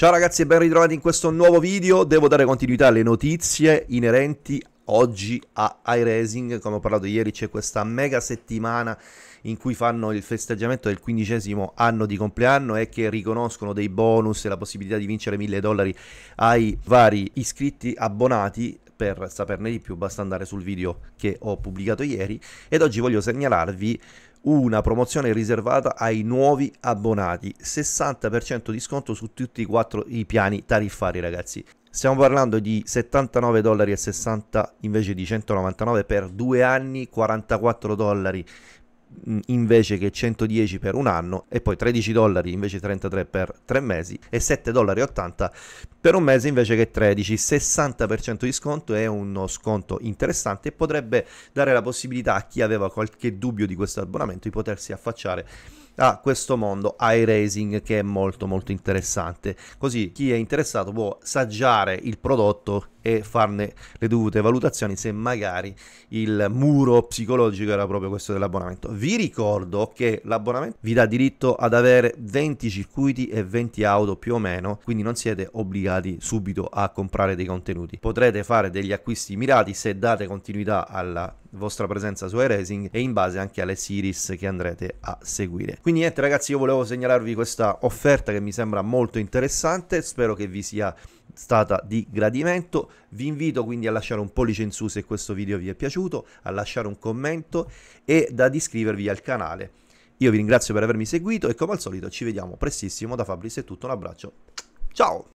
Ciao ragazzi e ben ritrovati in questo nuovo video, devo dare continuità alle notizie inerenti oggi a iRacing, come ho parlato ieri c'è questa mega settimana in cui fanno il festeggiamento del quindicesimo anno di compleanno e che riconoscono dei bonus e la possibilità di vincere mille dollari ai vari iscritti abbonati per saperne di più basta andare sul video che ho pubblicato ieri ed oggi voglio segnalarvi una promozione riservata ai nuovi abbonati, 60% di sconto su tutti e quattro i piani tariffari ragazzi. Stiamo parlando di 79,60 dollari invece di 199 per due anni, 44 dollari Mm, invece che 110 per un anno e poi 13 dollari invece 33 per 3 mesi e 7,80 dollari per un mese invece che 13 60% di sconto è uno sconto interessante e potrebbe dare la possibilità a chi aveva qualche dubbio di questo abbonamento di potersi affacciare a questo mondo iRacing che è molto molto interessante. Così chi è interessato può saggiare il prodotto e farne le dovute valutazioni se magari il muro psicologico era proprio questo dell'abbonamento. Vi ricordo che l'abbonamento vi dà diritto ad avere 20 circuiti e 20 auto più o meno, quindi non siete obbligati subito a comprare dei contenuti. Potrete fare degli acquisti mirati se date continuità alla vostra presenza su iRacing e in base anche alle series che andrete a seguire. Quindi niente ragazzi, io volevo segnalarvi questa offerta che mi sembra molto interessante, spero che vi sia stata di gradimento. Vi invito quindi a lasciare un pollice in su se questo video vi è piaciuto, a lasciare un commento e ad iscrivervi al canale. Io vi ringrazio per avermi seguito e come al solito ci vediamo prestissimo da Fabrizio è tutto, un abbraccio, ciao!